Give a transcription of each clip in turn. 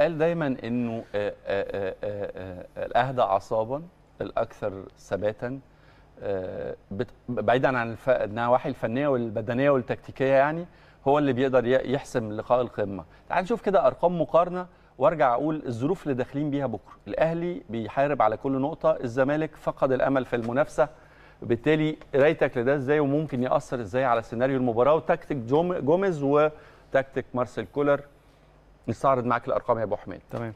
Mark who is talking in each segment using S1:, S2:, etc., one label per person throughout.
S1: قال دايما انه آه، آه، آه، الاهدى اعصابا الاكثر ثباتا بعيدا عن النواحي الفنيه والبدنيه والتكتيكيه يعني هو اللي بيقدر يحسم لقاء القمه تعال نشوف كده ارقام مقارنه وارجع اقول الظروف اللي داخلين بيها بكره الاهلي بيحارب على كل نقطه الزمالك فقد الامل في المنافسه بالتالي قرايتك لده ازاي وممكن ياثر ازاي على سيناريو المباراه وتكتيك جوميز وتكتيك مارسيل كولر نستعرض معاك الارقام يا ابو حميد تمام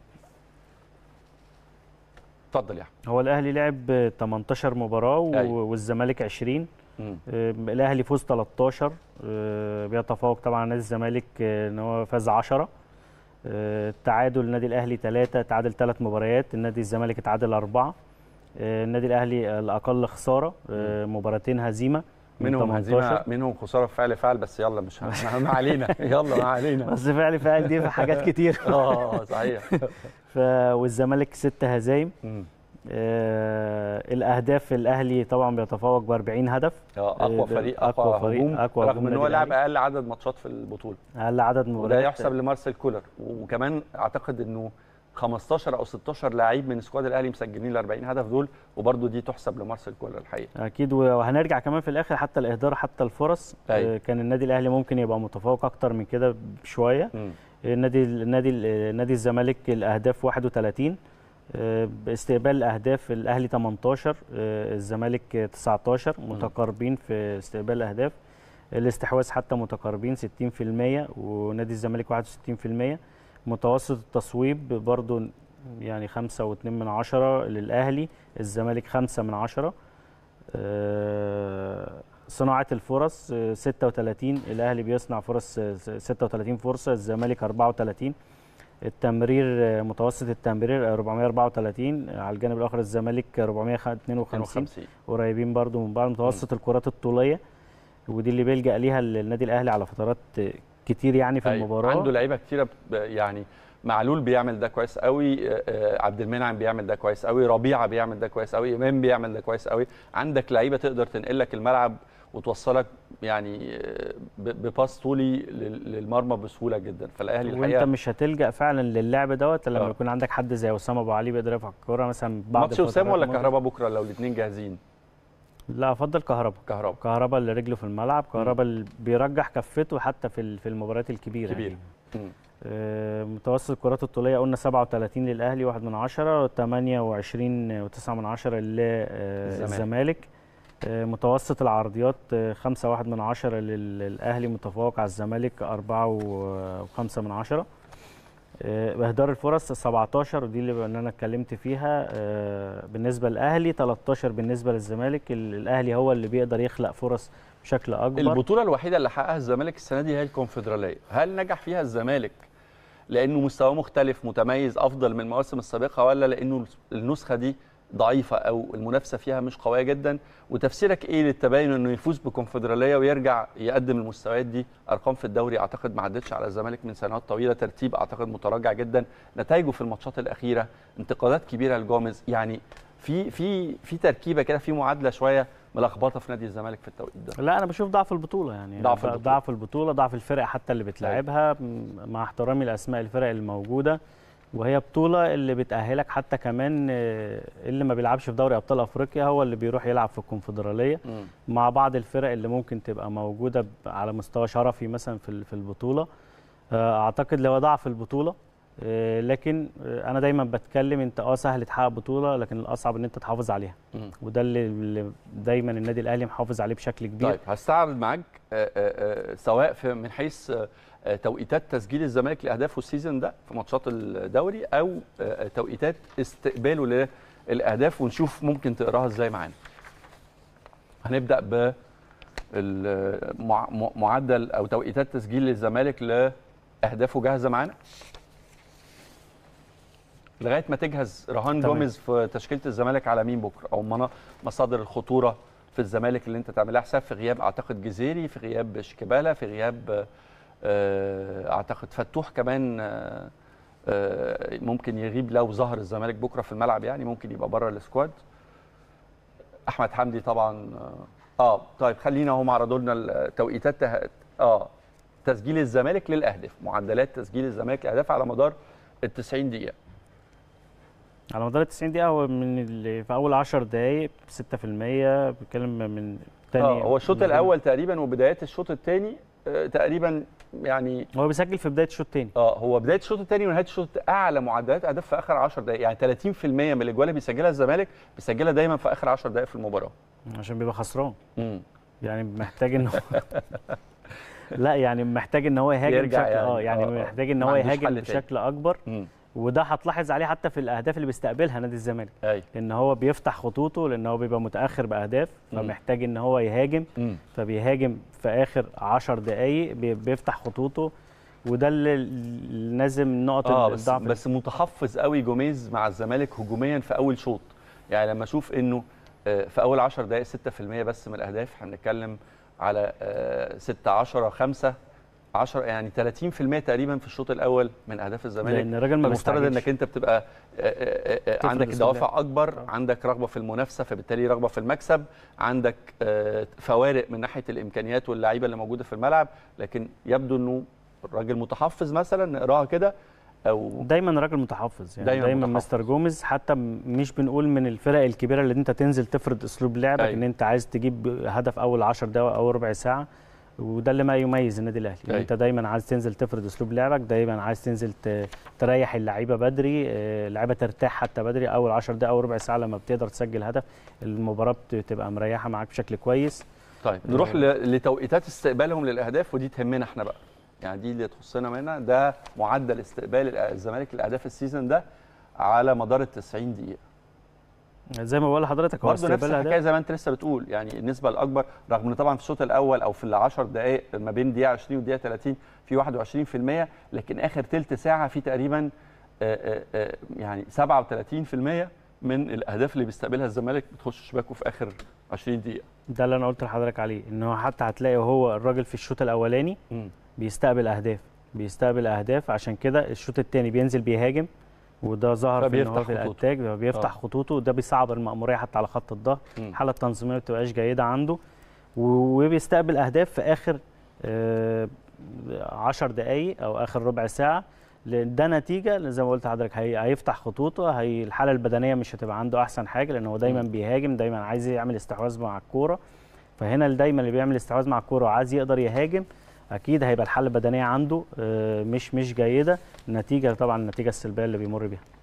S1: اتفضل يا احمد
S2: هو الاهلي لعب 18 مباراه أيوة. والزمالك 20 مم. آه، الاهلي فوز 13 آه، بيتفوق طبعا على نادي الزمالك آه، ان هو فاز 10 التعادل النادي الاهلي 3 تعادل 3 مباريات النادي الزمالك اتعادل 4 النادي الاهلي الاقل خساره مباراتين هزيمه منهم هزيمه
S1: منهم خساره في فعل فعل بس يلا مش ما علينا يلا ما علينا بس فعل فعل دي في حاجات كتير اه, آه، صحيح
S2: ف والزمالك ست هزايم آه الاهداف الاهلي طبعا بيتفوق ب 40 هدف اه اقوى آه، فريق اقوى, أقوى فريق هجوم أقوى رغم ان هو لعب
S1: اقل عدد ماتشات في البطوله
S2: اقل عدد مباريات وده يحسب
S1: لمارسيل كولر وكمان اعتقد انه 15 او 16 لعيب من سكواد الاهلي مسجلين ال 40 هدف دول وبرده دي تحسب لمارسيل كولر الحقيقه
S2: اكيد وهنرجع كمان في الاخر حتى الاهدار حتى الفرص أي. آه، كان النادي الاهلي ممكن يبقى متفوق اكتر من كده بشويه النادي النادي نادي الزمالك الاهداف 31 آه، استقبال الاهداف الاهلي 18 آه، الزمالك 19 متقاربين في استقبال الاهداف الاستحواذ حتى متقاربين 60% ونادي الزمالك 61% متوسط التصويب برضو يعني خمسة واتنين من عشرة للأهلي الزمالك خمسة من عشرة آه، صناعة الفرص 36 آه، الأهلي بيصنع فرص 36 آه، فرصة الزمالك 34 التمرير متوسط التمرير 434 على الجانب الآخر الزمالك 452 قريبين برضو من بعض متوسط الكرات الطولية ودي اللي بيلجأ ليها النادي الأهلي على فترات كتير يعني في المباراه عنده لعيبه
S1: كتيره يعني معلول بيعمل ده كويس قوي آه، آه، عبد المنعم بيعمل ده كويس قوي ربيعه بيعمل ده كويس قوي امام بيعمل ده كويس قوي عندك لعيبه تقدر تنقلك الملعب وتوصلك يعني آه، بباس طولي للمرمى بسهوله جدا فالاهلي الحقيقه وانت
S2: مش هتلجا فعلا للعب دوت لما أه. يكون عندك حد زي اسامه ابو علي بيقدر يرفع الكوره مثلا بعد ماتش اسامه ولا كهربا
S1: بكره لو الاثنين جاهزين
S2: لا افضل كهربا كهربا كهربا اللي رجله في الملعب كهربا اللي بيرجح كفته حتى في في المباريات الكبيره كبير يعني. آه، متوسط الكرات الطوليه قلنا 37 للاهلي 1 من 10 28 و9 من 10 للزمالك آه، آه، متوسط العرضيات 5 1 من 10 للاهلي متفوق على الزمالك 4 و5 من 10 آه، اهدار الفرص 17 ودي اللي انا اتكلمت فيها آه، بالنسبه للاهلي 13 بالنسبه للزمالك الاهلي هو اللي بيقدر يخلق فرص بشكل اكبر البطوله
S1: الوحيده اللي حققها الزمالك السنه دي هي الكونفدراليه هل نجح فيها الزمالك لانه مستواه مختلف متميز افضل من المواسم السابقه ولا لانه النسخه دي ضعيفه او المنافسه فيها مش قويه جدا وتفسيرك ايه للتباين انه يفوز بالكونفدراليه ويرجع يقدم المستويات دي ارقام في الدوري اعتقد ما عدتش على الزمالك من سنوات طويله ترتيب اعتقد متراجع جدا نتائجه في الماتشات الاخيره انتقادات كبيره لجوميز يعني في في في تركيبه كده في معادله شويه ملخبطه في نادي الزمالك في التوقيت
S2: ده لا انا بشوف ضعف البطوله يعني ضعف البطوله ضعف البطوله ضعف الفرق حتى اللي بتلعبها أيوة. مع احترامي لاسماء الفرق الموجوده وهي بطوله اللي بتاهلك حتى كمان آه، اللي ما بيلعبش في دوري ابطال افريقيا هو اللي بيروح يلعب في الكونفدراليه مع بعض الفرق اللي ممكن تبقى موجوده على مستوى شرفي مثلا في في البطوله آه، اعتقد لو ضعف البطوله آه، لكن آه، انا دايما بتكلم انت اه سهل تحقق بطوله لكن الاصعب ان انت تحافظ عليها وده اللي دايما النادي الاهلي محافظ عليه بشكل كبير طيب
S1: هستعرض معاك آه، سواء في من حيث توقيتات تسجيل الزمالك لاهدافه السيزون ده في ماتشات الدوري او توقيتات استقباله للاهداف ونشوف ممكن تقراها ازاي معانا هنبدا ب معدل او توقيتات تسجيل الزمالك لاهدافه جاهزه معانا لغايه ما تجهز رهان جوميز في تشكيله الزمالك على مين بكره او مصادر الخطوره في الزمالك اللي انت تعملها حساب في غياب اعتقد جزيري في غياب شيكابالا في غياب آه، اعتقد فتوح كمان آه، آه، ممكن يغيب لو ظهر الزمالك بكره في الملعب يعني ممكن يبقى بره السكواد احمد حمدي طبعا اه طيب خلينا اهو عرضوا لنا التوقيتات اه تسجيل الزمالك للاهداف معدلات تسجيل الزمالك الاهداف على مدار ال 90 دقيقه
S2: على مدار ال 90 دقيقه هو من اللي في اول 10 دقائق 6% بتكلم من تاني اه هو الشوط الاول
S1: تقريبا وبدايات الشوط الثاني آه، تقريبا يعني هو بيسجل في بدايه الشوط الثاني اه هو بدايه الشوط الثاني ونهايه الشوط اعلى معدلات اهداف في اخر 10 دقائق يعني 30% من الاجوال اللي بيسجلها الزمالك بيسجلها دايما في اخر 10 دقائق في المباراه
S2: عشان بيبقى خسران امم يعني محتاج ان هو لا يعني محتاج ان هو يهاجم بشكل يعني اه يعني آه، آه، محتاج ان هو يهاجم بشكل اكبر مم. وده هتلاحظ عليه حتى في الاهداف اللي بيستقبلها نادي الزمالك لان هو بيفتح خطوطه لان هو بيبقى متاخر باهداف فمحتاج ان هو يهاجم م. فبيهاجم في اخر 10 دقائق بيفتح خطوطه وده اللي لازم نقطه آه بس الضعف بس
S1: متحفظ قوي جوميز مع الزمالك هجوميا في اول شوط يعني لما اشوف انه آه، في اول 10 دقائق 6% بس من الاهداف احنا بنتكلم على 6 10 5 10 يعني 30% تقريبا في الشوط الاول من اهداف الزمالك لان الراجل ما المفترض انك انت بتبقى آه، آه، آه، عندك دوافع اكبر عندك رغبه في المنافسه فبالتالي رغبه في المكسب عندك فوارق من ناحيه الامكانيات واللعيبه اللي موجوده في الملعب لكن يبدو انه الراجل متحفظ مثلا نقراها كده او دايما راجل
S2: متحفظ يعني دايما, دايما مستر جوميز حتى مش بنقول من الفرق الكبيره اللي انت تنزل تفرض اسلوب لعبك أي. ان انت عايز تجيب هدف اول 10 دقائق او ربع ساعه وده اللي ما يميز النادي الاهلي يعني انت دايما عايز تنزل تفرض اسلوب لعبك دايما عايز تنزل تريح اللعيبه بدري اللعيبه آه، ترتاح حتى بدري اول 10 دقائق او ربع ساعه لما بتقدر تسجل هدف المباراه بتبقى مريحه معاك بشكل كويس طيب آه، نروح
S1: لتوقيتات استقبالهم للاهداف ودي تهمنا احنا بقى يعني دي اللي تخصنا منها ده معدل استقبال الزمالك للاهداف السيزون ده على مدار ال 90 دقيقه
S2: زي ما بقول لحضرتك هو نفس الحكايه
S1: زي ما انت لسه بتقول يعني النسبه الاكبر رغم ان طبعا في الشوط الاول او في ال 10 دقائق ما بين دقيقه 20 ودقيقه 30 في 21% لكن اخر ثلث ساعه في تقريبا آه، آه، آه، يعني 37% من الاهداف اللي بيستقبلها الزمالك بتخش شباكه
S2: في اخر 20 دقيقه ده اللي انا قلت لحضرتك عليه ان هو حتى هتلاقي هو الراجل في الشوط الاولاني بيستقبل اهداف بيستقبل اهداف عشان كده الشوط الثاني بينزل بيهاجم وده ظهر في هو في الاتاك بيفتح آه. خطوطه وده بيصعب المأمورية حتى على خط الظهر الحالة التنظيمية ما بتبقاش جيدة عنده وبيستقبل أهداف في آخر 10 آه، دقايق أو آخر ربع ساعة ده نتيجه زي ما قلت لحضرتك هيفتح خطوطه هي الحاله البدنيه مش هتبقى عنده احسن حاجه لان هو دايما بيهاجم دايما عايز يعمل استحواذ مع الكوره فهنا دايما اللي بيعمل استحواذ مع الكوره وعايز يقدر يهاجم اكيد هيبقى الحاله البدنيه عنده آه، مش مش جيده نتيجه طبعا النتيجه السلبيه اللي بيمر بيها